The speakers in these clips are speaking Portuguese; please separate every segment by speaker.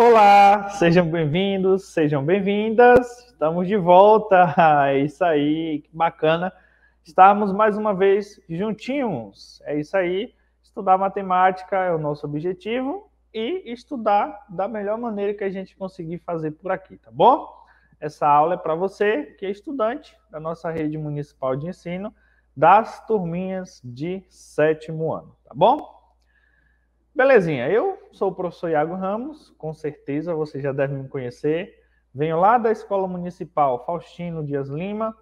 Speaker 1: Olá, sejam bem-vindos, sejam bem-vindas. Estamos de volta. É isso aí, que bacana. Estamos mais uma vez juntinhos. É isso aí. Estudar matemática é o nosso objetivo e estudar da melhor maneira que a gente conseguir fazer por aqui, tá bom? Essa aula é para você que é estudante da nossa rede municipal de ensino das turminhas de sétimo ano, tá bom? Belezinha, eu sou o professor Iago Ramos, com certeza você já deve me conhecer. Venho lá da Escola Municipal Faustino Dias Lima.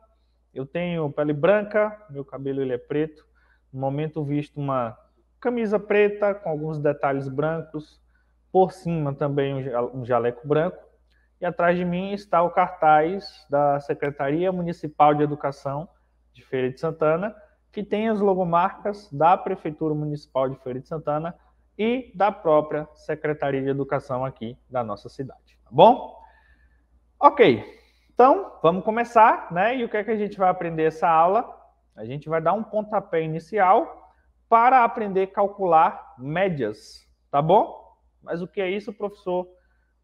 Speaker 1: Eu tenho pele branca, meu cabelo ele é preto. No momento visto uma camisa preta com alguns detalhes brancos, por cima também um jaleco branco. E atrás de mim está o cartaz da Secretaria Municipal de Educação de Feira de Santana, que tem as logomarcas da Prefeitura Municipal de Feira de Santana e da própria Secretaria de Educação aqui da nossa cidade, tá bom? Ok, então vamos começar, né? E o que é que a gente vai aprender essa aula? A gente vai dar um pontapé inicial para aprender a calcular médias, tá bom? Mas o que é isso, professor?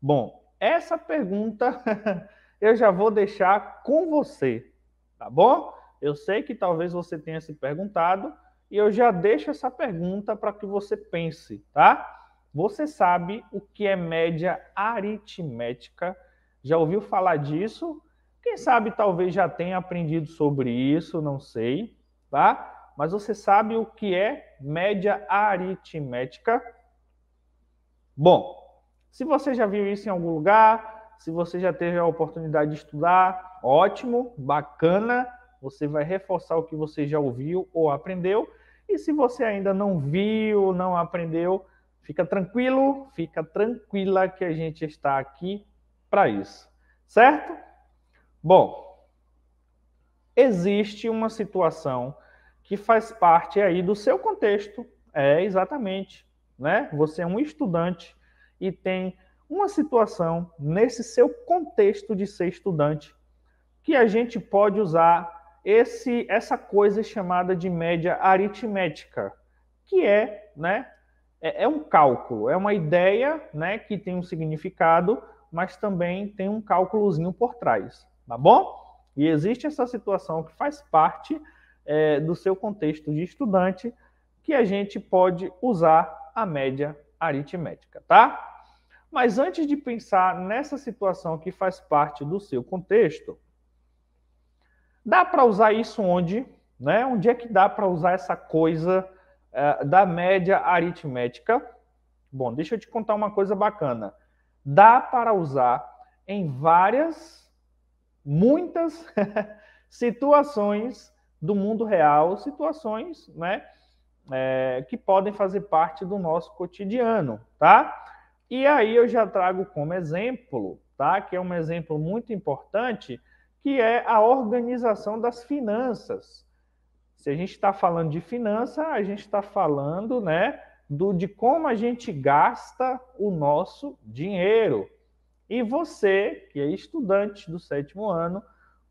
Speaker 1: Bom, essa pergunta eu já vou deixar com você, tá bom? Eu sei que talvez você tenha se perguntado, e eu já deixo essa pergunta para que você pense, tá? Você sabe o que é média aritmética? Já ouviu falar disso? Quem sabe talvez já tenha aprendido sobre isso, não sei, tá? Mas você sabe o que é média aritmética? Bom, se você já viu isso em algum lugar, se você já teve a oportunidade de estudar, ótimo, bacana, você vai reforçar o que você já ouviu ou aprendeu. E se você ainda não viu, não aprendeu, fica tranquilo, fica tranquila que a gente está aqui para isso, certo? Bom, existe uma situação que faz parte aí do seu contexto, é exatamente, né? Você é um estudante e tem uma situação nesse seu contexto de ser estudante que a gente pode usar esse, essa coisa chamada de média aritmética, que é, né, é, é um cálculo, é uma ideia né, que tem um significado, mas também tem um cálculozinho por trás, tá bom? E existe essa situação que faz parte é, do seu contexto de estudante, que a gente pode usar a média aritmética, tá? Mas antes de pensar nessa situação que faz parte do seu contexto, Dá para usar isso onde? Né? Onde é que dá para usar essa coisa uh, da média aritmética? Bom, deixa eu te contar uma coisa bacana. Dá para usar em várias, muitas situações do mundo real, situações né, é, que podem fazer parte do nosso cotidiano, tá? E aí eu já trago como exemplo, tá? Que é um exemplo muito importante que é a organização das finanças. Se a gente está falando de finança, a gente está falando né, do, de como a gente gasta o nosso dinheiro. E você, que é estudante do sétimo ano,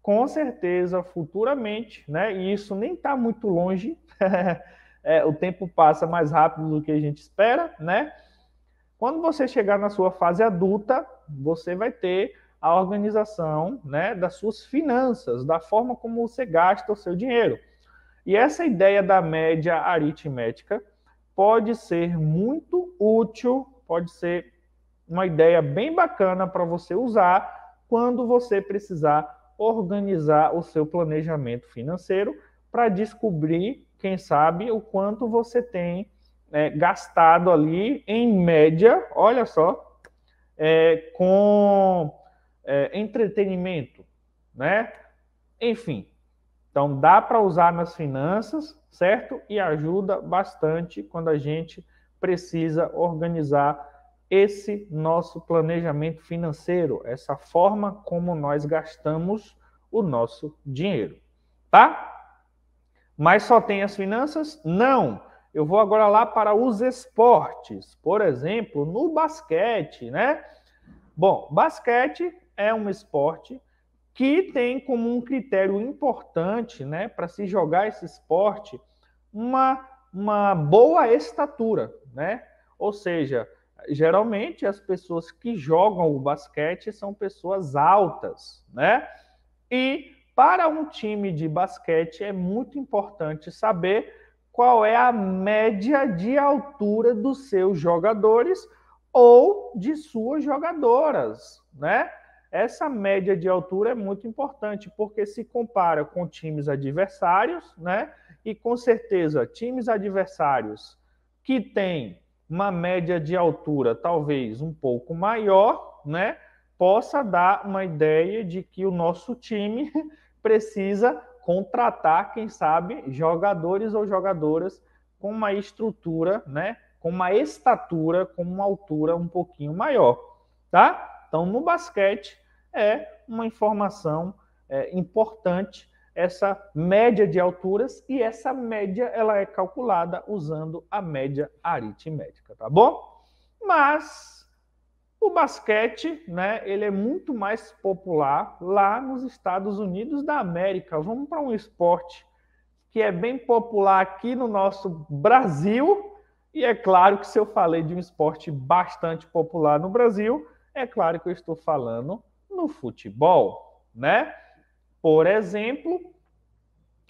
Speaker 1: com certeza, futuramente, né, e isso nem está muito longe, é, o tempo passa mais rápido do que a gente espera, né? Quando você chegar na sua fase adulta, você vai ter a organização né, das suas finanças, da forma como você gasta o seu dinheiro. E essa ideia da média aritmética pode ser muito útil, pode ser uma ideia bem bacana para você usar quando você precisar organizar o seu planejamento financeiro para descobrir, quem sabe, o quanto você tem é, gastado ali em média, olha só, é, com é, entretenimento, né? Enfim. Então dá para usar nas finanças, certo? E ajuda bastante quando a gente precisa organizar esse nosso planejamento financeiro, essa forma como nós gastamos o nosso dinheiro, tá? Mas só tem as finanças? Não. Eu vou agora lá para os esportes, por exemplo, no basquete, né? Bom, basquete é um esporte que tem como um critério importante né, para se jogar esse esporte uma, uma boa estatura, né? Ou seja, geralmente as pessoas que jogam o basquete são pessoas altas, né? E para um time de basquete é muito importante saber qual é a média de altura dos seus jogadores ou de suas jogadoras, né? Essa média de altura é muito importante porque se compara com times adversários, né? E com certeza, times adversários que têm uma média de altura talvez um pouco maior, né? Possa dar uma ideia de que o nosso time precisa contratar, quem sabe, jogadores ou jogadoras com uma estrutura, né? Com uma estatura, com uma altura um pouquinho maior, tá? Então, no basquete, é uma informação é, importante essa média de alturas e essa média ela é calculada usando a média aritmética, tá bom? Mas o basquete, né, ele é muito mais popular lá nos Estados Unidos da América. Vamos para um esporte que é bem popular aqui no nosso Brasil, e é claro que se eu falei de um esporte bastante popular no Brasil, é claro que eu estou falando no futebol, né? Por exemplo,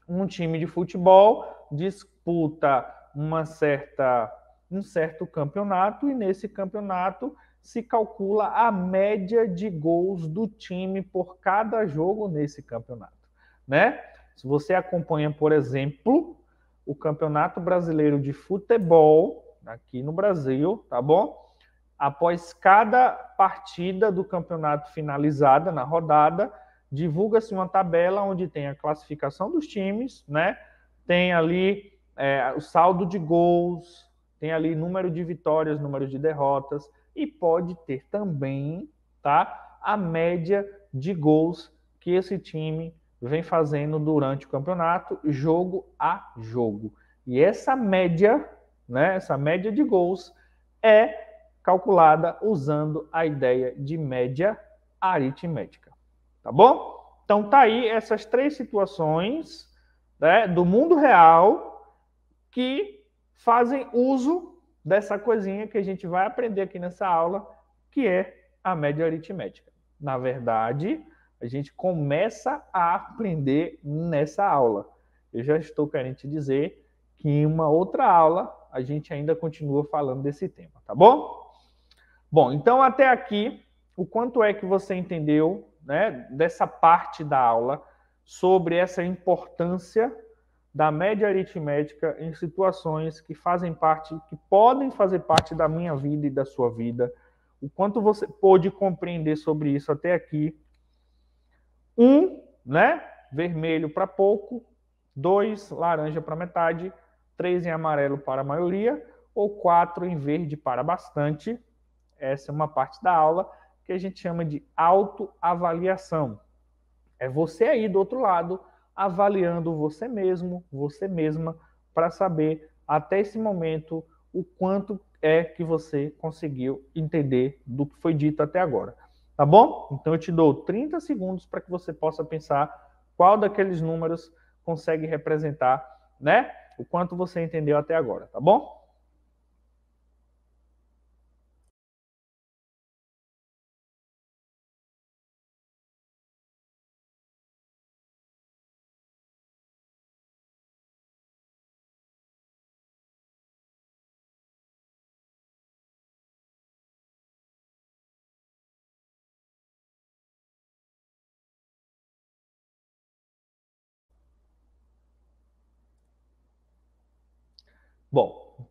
Speaker 1: um time de futebol disputa uma certa um certo campeonato e nesse campeonato se calcula a média de gols do time por cada jogo nesse campeonato, né? Se você acompanha, por exemplo, o Campeonato Brasileiro de Futebol aqui no Brasil, tá bom? após cada partida do campeonato finalizada na rodada, divulga-se uma tabela onde tem a classificação dos times, né? Tem ali é, o saldo de gols, tem ali número de vitórias, número de derrotas e pode ter também, tá? A média de gols que esse time vem fazendo durante o campeonato, jogo a jogo. E essa média, né? Essa média de gols é calculada usando a ideia de média aritmética. Tá bom? Então tá aí essas três situações né, do mundo real que fazem uso dessa coisinha que a gente vai aprender aqui nessa aula, que é a média aritmética. Na verdade, a gente começa a aprender nessa aula. Eu já estou querendo te dizer que em uma outra aula a gente ainda continua falando desse tema, tá bom? Bom, então até aqui, o quanto é que você entendeu né, dessa parte da aula sobre essa importância da média aritmética em situações que fazem parte, que podem fazer parte da minha vida e da sua vida. O quanto você pôde compreender sobre isso até aqui. Um, né? Vermelho para pouco, dois, laranja para metade, três em amarelo para a maioria, ou quatro em verde para bastante essa é uma parte da aula que a gente chama de autoavaliação. É você aí do outro lado avaliando você mesmo, você mesma, para saber até esse momento o quanto é que você conseguiu entender do que foi dito até agora. Tá bom? Então eu te dou 30 segundos para que você possa pensar qual daqueles números consegue representar, né? O quanto você entendeu até agora, tá bom?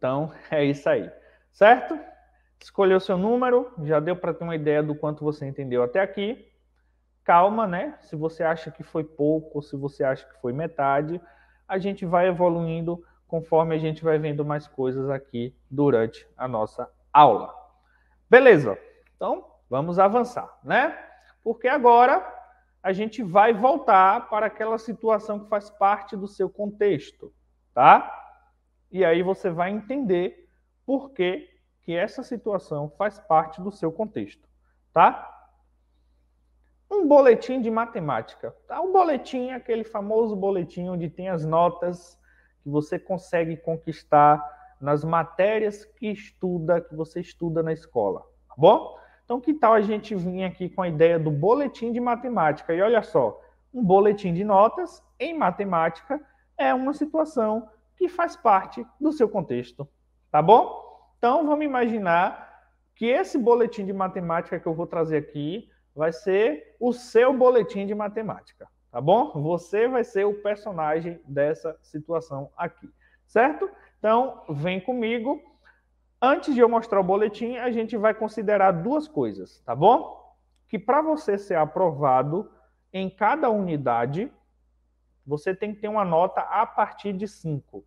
Speaker 1: Então, é isso aí, certo? Escolheu seu número, já deu para ter uma ideia do quanto você entendeu até aqui. Calma, né? Se você acha que foi pouco, se você acha que foi metade, a gente vai evoluindo conforme a gente vai vendo mais coisas aqui durante a nossa aula. Beleza? Então, vamos avançar, né? Porque agora a gente vai voltar para aquela situação que faz parte do seu contexto, tá? E aí você vai entender por que, que essa situação faz parte do seu contexto, tá? Um boletim de matemática. Tá? O boletim é aquele famoso boletim onde tem as notas que você consegue conquistar nas matérias que estuda, que você estuda na escola, tá bom? Então, que tal a gente vir aqui com a ideia do boletim de matemática? E olha só, um boletim de notas em matemática é uma situação que faz parte do seu contexto, tá bom? Então vamos imaginar que esse boletim de matemática que eu vou trazer aqui vai ser o seu boletim de matemática, tá bom? Você vai ser o personagem dessa situação aqui, certo? Então vem comigo. Antes de eu mostrar o boletim, a gente vai considerar duas coisas, tá bom? Que para você ser aprovado em cada unidade, você tem que ter uma nota a partir de 5.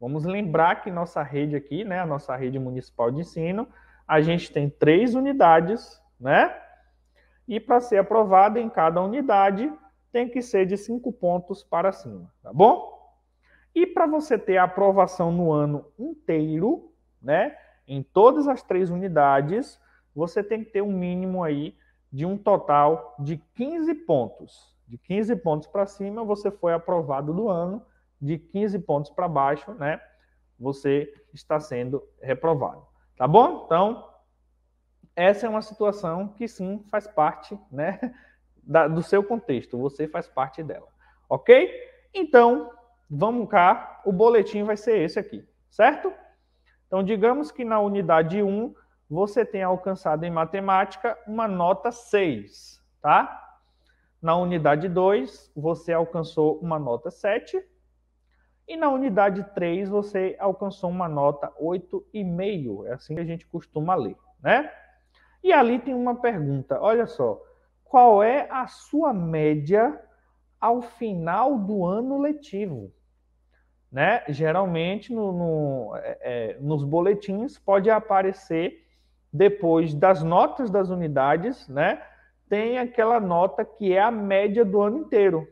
Speaker 1: Vamos lembrar que nossa rede aqui, né, a nossa rede municipal de ensino, a gente tem três unidades, né? E para ser aprovado em cada unidade, tem que ser de cinco pontos para cima, tá bom? E para você ter a aprovação no ano inteiro, né? Em todas as três unidades, você tem que ter um mínimo aí de um total de 15 pontos. De 15 pontos para cima, você foi aprovado do ano de 15 pontos para baixo, né? Você está sendo reprovado. Tá bom? Então, essa é uma situação que sim faz parte, né? Da, do seu contexto, você faz parte dela. Ok? Então, vamos cá, o boletim vai ser esse aqui, certo? Então, digamos que na unidade 1 você tenha alcançado em matemática uma nota 6, tá? Na unidade 2, você alcançou uma nota 7, e na unidade 3 você alcançou uma nota 8,5. É assim que a gente costuma ler, né? E ali tem uma pergunta, olha só. Qual é a sua média ao final do ano letivo? Né? Geralmente no, no, é, é nos boletins pode aparecer depois das notas das unidades, né? Tem aquela nota que é a média do ano inteiro.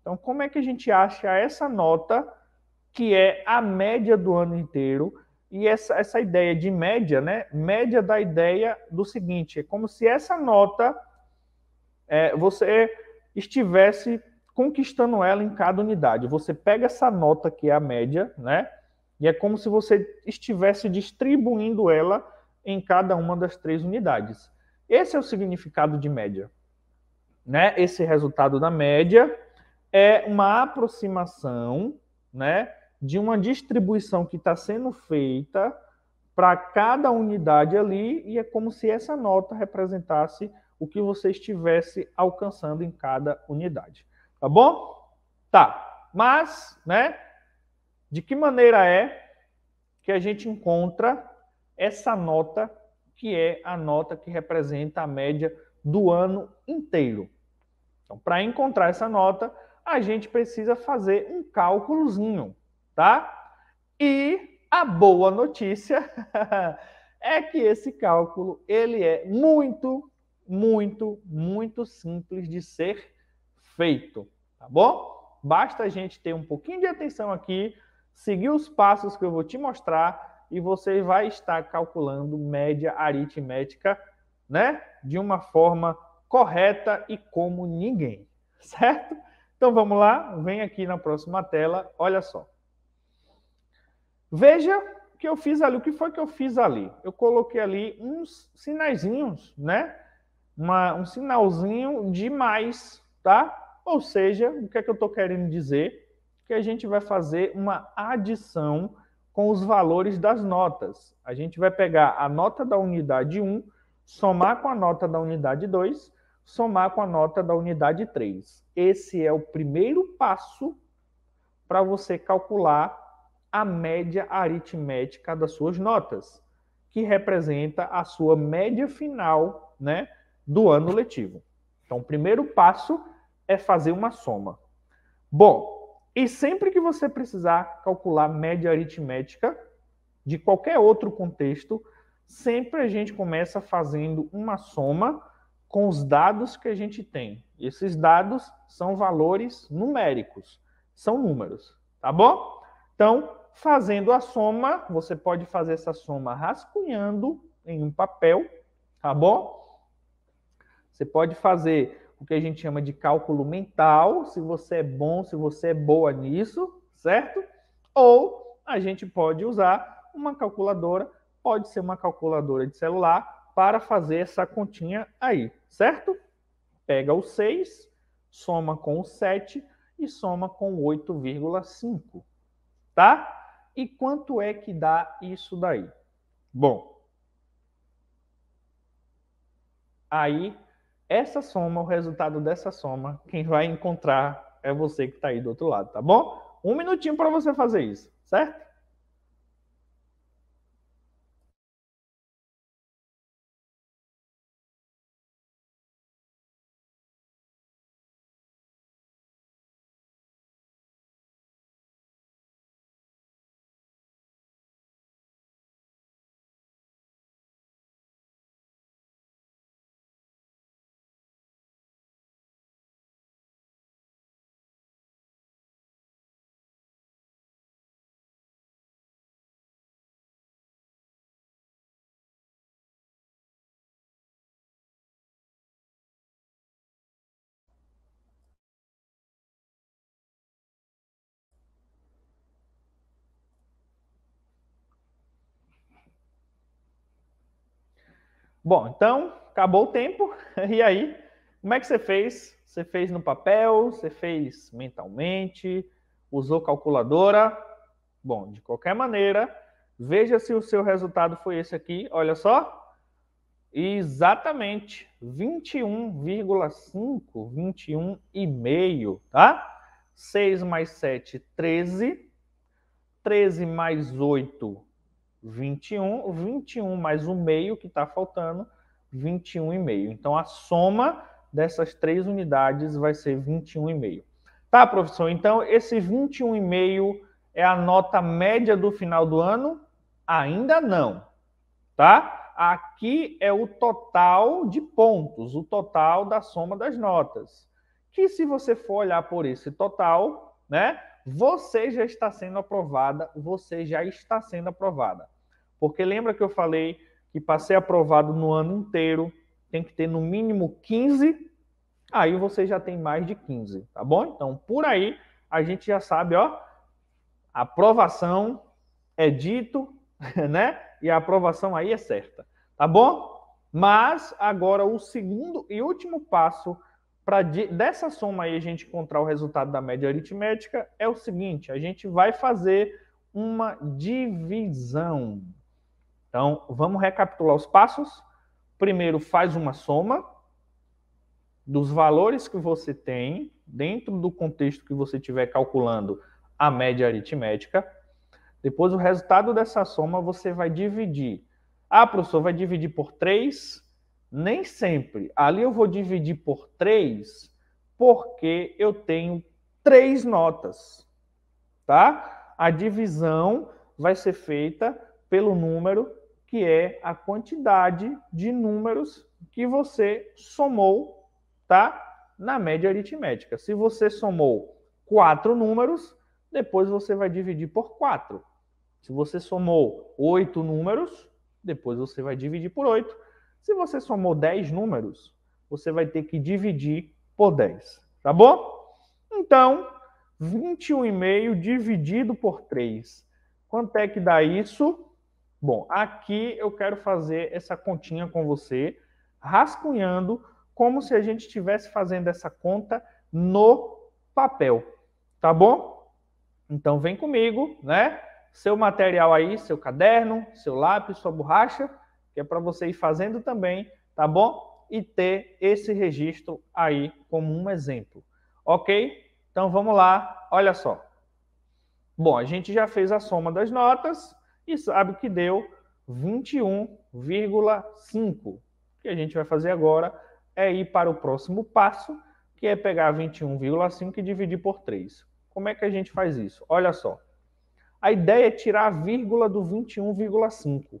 Speaker 1: Então, como é que a gente acha essa nota que é a média do ano inteiro. E essa, essa ideia de média, né? Média da ideia do seguinte: é como se essa nota é, você estivesse conquistando ela em cada unidade. Você pega essa nota que é a média, né? E é como se você estivesse distribuindo ela em cada uma das três unidades. Esse é o significado de média. Né? Esse resultado da média é uma aproximação né, de uma distribuição que está sendo feita para cada unidade ali, e é como se essa nota representasse o que você estivesse alcançando em cada unidade. Tá bom? Tá. Mas, né? De que maneira é que a gente encontra essa nota que é a nota que representa a média do ano inteiro? Então, para encontrar essa nota, a gente precisa fazer um cálculozinho tá? E a boa notícia é que esse cálculo ele é muito, muito, muito simples de ser feito, tá bom? Basta a gente ter um pouquinho de atenção aqui, seguir os passos que eu vou te mostrar e você vai estar calculando média aritmética, né? De uma forma correta e como ninguém, certo? Então vamos lá, vem aqui na próxima tela, olha só. Veja o que eu fiz ali, o que foi que eu fiz ali? Eu coloquei ali uns sinaizinhos, né? Uma, um sinalzinho de mais, tá? Ou seja, o que é que eu estou querendo dizer? Que a gente vai fazer uma adição com os valores das notas. A gente vai pegar a nota da unidade 1, somar com a nota da unidade 2, somar com a nota da unidade 3. Esse é o primeiro passo para você calcular a média aritmética das suas notas, que representa a sua média final né, do ano letivo. Então, o primeiro passo é fazer uma soma. Bom, e sempre que você precisar calcular média aritmética de qualquer outro contexto, sempre a gente começa fazendo uma soma com os dados que a gente tem. Esses dados são valores numéricos, são números, tá bom? Então, fazendo a soma, você pode fazer essa soma rascunhando em um papel, tá bom? Você pode fazer o que a gente chama de cálculo mental, se você é bom, se você é boa nisso, certo? Ou a gente pode usar uma calculadora, pode ser uma calculadora de celular, para fazer essa continha aí, certo? Pega o 6, soma com o 7 e soma com 8,5, tá? E quanto é que dá isso daí? Bom, aí essa soma, o resultado dessa soma, quem vai encontrar é você que está aí do outro lado, tá bom? Um minutinho para você fazer isso, certo? Bom, então acabou o tempo. E aí, como é que você fez? Você fez no papel? Você fez mentalmente? Usou calculadora? Bom, de qualquer maneira, veja se o seu resultado foi esse aqui. Olha só. Exatamente 21,5, 21,5, tá? 6 mais 7, 13. 13 mais 8, 21, 21 mais o meio que está faltando, 21,5. Então, a soma dessas três unidades vai ser 21,5. Tá, professor? Então, esse 21,5 é a nota média do final do ano? Ainda não, tá? Aqui é o total de pontos, o total da soma das notas. Que se você for olhar por esse total, né? Você já está sendo aprovada, você já está sendo aprovada. Porque lembra que eu falei que para ser aprovado no ano inteiro tem que ter no mínimo 15, aí você já tem mais de 15, tá bom? Então, por aí a gente já sabe, ó, aprovação é dito, né? E a aprovação aí é certa, tá bom? Mas agora o segundo e último passo para de, dessa soma aí a gente encontrar o resultado da média aritmética é o seguinte: a gente vai fazer uma divisão, então, vamos recapitular os passos. Primeiro, faz uma soma dos valores que você tem dentro do contexto que você estiver calculando a média aritmética. Depois, o resultado dessa soma você vai dividir. Ah, professor, vai dividir por 3? Nem sempre. Ali eu vou dividir por 3 porque eu tenho três notas, tá? A divisão vai ser feita pelo número que é a quantidade de números que você somou, tá? Na média aritmética. Se você somou quatro números, depois você vai dividir por quatro. Se você somou oito números, depois você vai dividir por oito. Se você somou dez números, você vai ter que dividir por dez, tá bom? Então, 21,5 dividido por 3. Quanto é que dá isso? Bom, aqui eu quero fazer essa continha com você, rascunhando como se a gente estivesse fazendo essa conta no papel, tá bom? Então vem comigo, né? Seu material aí, seu caderno, seu lápis, sua borracha, que é para você ir fazendo também, tá bom? E ter esse registro aí como um exemplo, ok? Então vamos lá, olha só. Bom, a gente já fez a soma das notas, e sabe que deu 21,5. O que a gente vai fazer agora é ir para o próximo passo, que é pegar 21,5 e dividir por 3. Como é que a gente faz isso? Olha só. A ideia é tirar a vírgula do 21,5.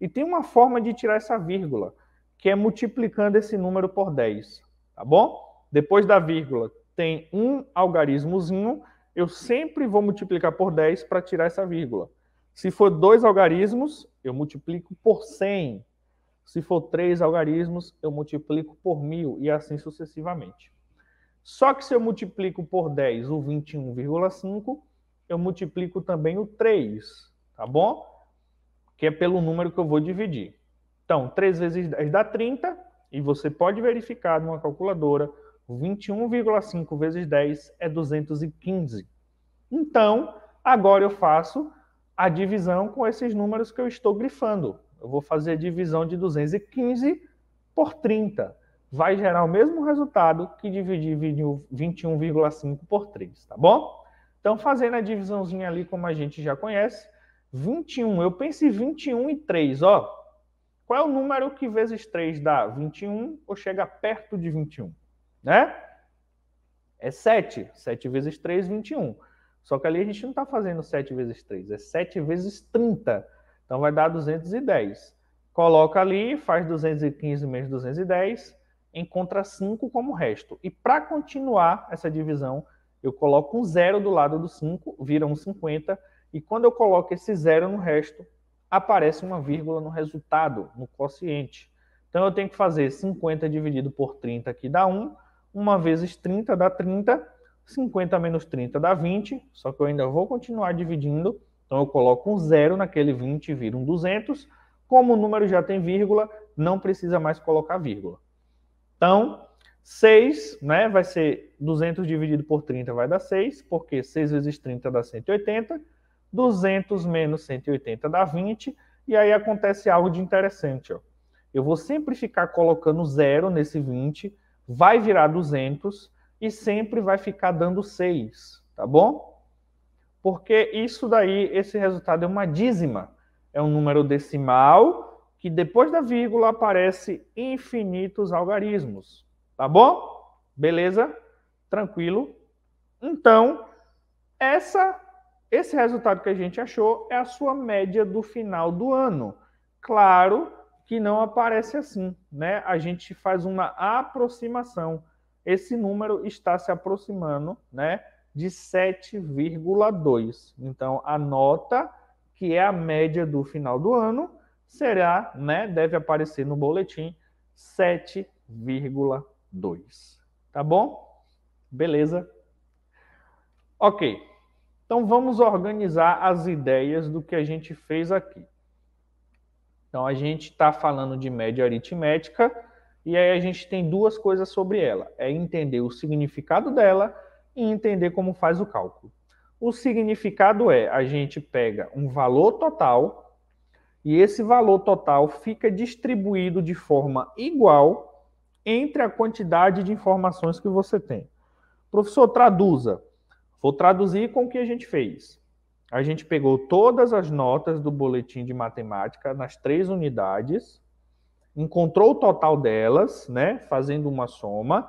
Speaker 1: E tem uma forma de tirar essa vírgula, que é multiplicando esse número por 10, tá bom? Depois da vírgula tem um algarismozinho, eu sempre vou multiplicar por 10 para tirar essa vírgula. Se for dois algarismos, eu multiplico por 100. Se for três algarismos, eu multiplico por mil e assim sucessivamente. Só que se eu multiplico por 10 o 21,5, eu multiplico também o 3, tá bom? Que é pelo número que eu vou dividir. Então, 3 vezes 10 dá 30, e você pode verificar numa calculadora, 21,5 vezes 10 é 215. Então, agora eu faço a divisão com esses números que eu estou grifando. Eu vou fazer a divisão de 215 por 30. Vai gerar o mesmo resultado que dividir 21,5 por 3, tá bom? Então, fazendo a divisãozinha ali como a gente já conhece, 21, eu pensei 21 e 3, ó. Qual é o número que vezes 3 dá? 21 ou chega perto de 21, né? É 7. 7 vezes 3, 21. Só que ali a gente não está fazendo 7 vezes 3, é 7 vezes 30. Então vai dar 210. Coloca ali, faz 215 menos 210, encontra 5 como resto. E para continuar essa divisão, eu coloco um zero do lado do 5, vira um 50, e quando eu coloco esse zero no resto, aparece uma vírgula no resultado, no quociente. Então eu tenho que fazer 50 dividido por 30, que dá 1, 1 vezes 30 dá 30, 50 menos 30 dá 20, só que eu ainda vou continuar dividindo, então eu coloco um zero naquele 20 e vira um 200. Como o número já tem vírgula, não precisa mais colocar vírgula. Então, 6 né, vai ser 200 dividido por 30 vai dar 6, porque 6 vezes 30 dá 180, 200 menos 180 dá 20, e aí acontece algo de interessante. Ó. Eu vou sempre ficar colocando zero nesse 20, vai virar 200, e sempre vai ficar dando 6, tá bom? Porque isso daí, esse resultado é uma dízima. É um número decimal que depois da vírgula aparece infinitos algarismos, tá bom? Beleza? Tranquilo? Então, essa esse resultado que a gente achou é a sua média do final do ano. Claro que não aparece assim, né? A gente faz uma aproximação esse número está se aproximando né, de 7,2. Então, a nota, que é a média do final do ano, será, né, deve aparecer no boletim 7,2. Tá bom? Beleza? Ok. Então, vamos organizar as ideias do que a gente fez aqui. Então, a gente está falando de média aritmética e aí a gente tem duas coisas sobre ela: é entender o significado dela e entender como faz o cálculo. O significado é a gente pega um valor total e esse valor total fica distribuído de forma igual entre a quantidade de informações que você tem. Professor, traduza. Vou traduzir com o que a gente fez. A gente pegou todas as notas do boletim de matemática nas três unidades encontrou o total delas, né, fazendo uma soma,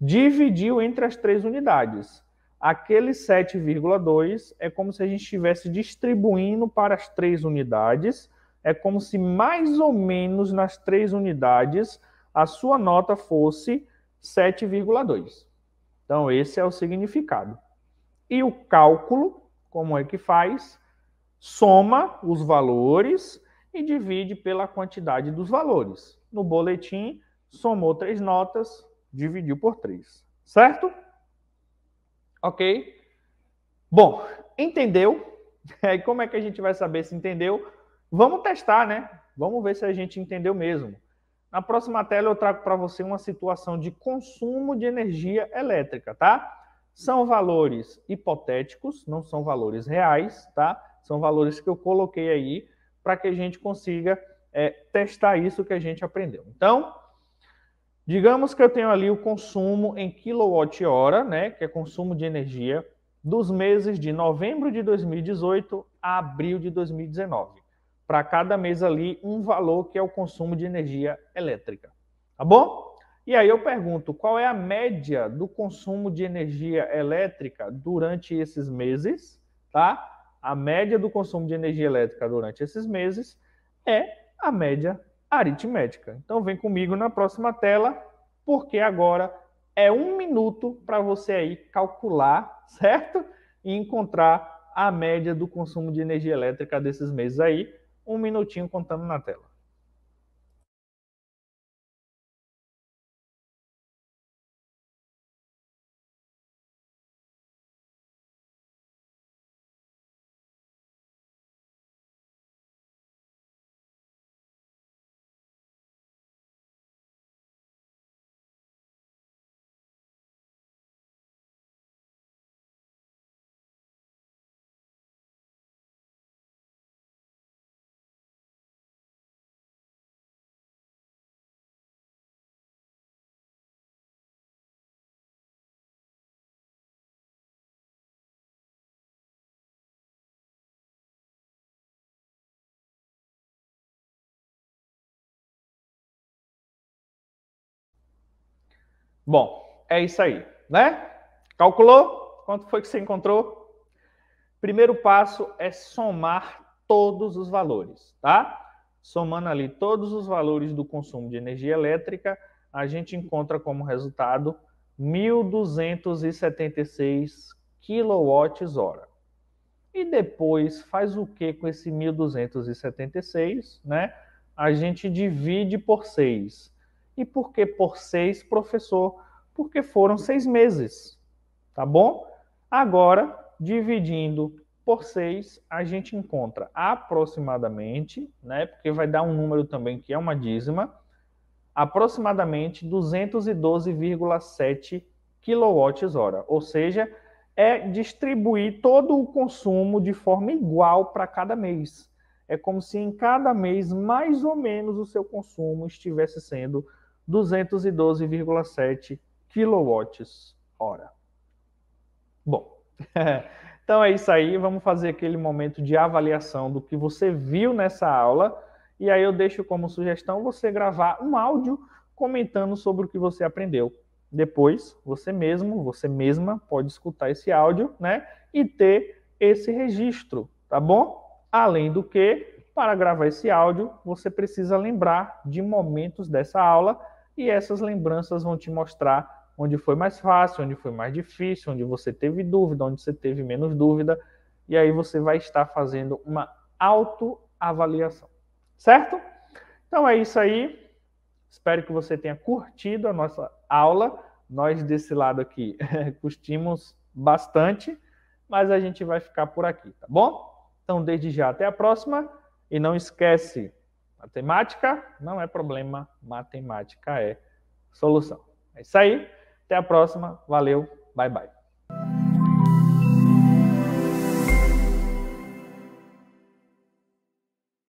Speaker 1: dividiu entre as três unidades. Aquele 7,2 é como se a gente estivesse distribuindo para as três unidades, é como se mais ou menos nas três unidades a sua nota fosse 7,2. Então, esse é o significado. E o cálculo, como é que faz? Soma os valores e divide pela quantidade dos valores. No boletim, somou três notas, dividiu por três. Certo? Ok? Bom, entendeu? E como é que a gente vai saber se entendeu? Vamos testar, né? Vamos ver se a gente entendeu mesmo. Na próxima tela eu trago para você uma situação de consumo de energia elétrica, tá? São valores hipotéticos, não são valores reais, tá? São valores que eu coloquei aí para que a gente consiga é, testar isso que a gente aprendeu. Então, digamos que eu tenho ali o consumo em quilowatt-hora, né, que é consumo de energia, dos meses de novembro de 2018 a abril de 2019. Para cada mês ali, um valor que é o consumo de energia elétrica. Tá bom? E aí eu pergunto, qual é a média do consumo de energia elétrica durante esses meses, tá? A média do consumo de energia elétrica durante esses meses é a média aritmética. Então vem comigo na próxima tela, porque agora é um minuto para você aí calcular, certo? E encontrar a média do consumo de energia elétrica desses meses aí. Um minutinho contando na tela. Bom, é isso aí, né? Calculou? Quanto foi que você encontrou? Primeiro passo é somar todos os valores, tá? Somando ali todos os valores do consumo de energia elétrica, a gente encontra como resultado 1.276 kWh. E depois faz o que com esse 1.276, né? A gente divide por 6. E por que por seis, professor? Porque foram seis meses, tá bom? Agora, dividindo por seis, a gente encontra aproximadamente, né? Porque vai dar um número também que é uma dízima, aproximadamente 212,7 kWh, ou seja, é distribuir todo o consumo de forma igual para cada mês. É como se em cada mês, mais ou menos, o seu consumo estivesse sendo 212,7 kWh. Bom, então é isso aí. Vamos fazer aquele momento de avaliação do que você viu nessa aula. E aí eu deixo como sugestão você gravar um áudio comentando sobre o que você aprendeu. Depois, você mesmo, você mesma pode escutar esse áudio, né? E ter esse registro, tá bom? Além do que, para gravar esse áudio, você precisa lembrar de momentos dessa aula e essas lembranças vão te mostrar onde foi mais fácil, onde foi mais difícil, onde você teve dúvida, onde você teve menos dúvida, e aí você vai estar fazendo uma autoavaliação, certo? Então é isso aí. Espero que você tenha curtido a nossa aula. Nós desse lado aqui curtimos bastante, mas a gente vai ficar por aqui, tá bom? Então desde já até a próxima e não esquece Matemática não é problema, matemática é solução. É isso aí. Até a próxima. Valeu. Bye, bye.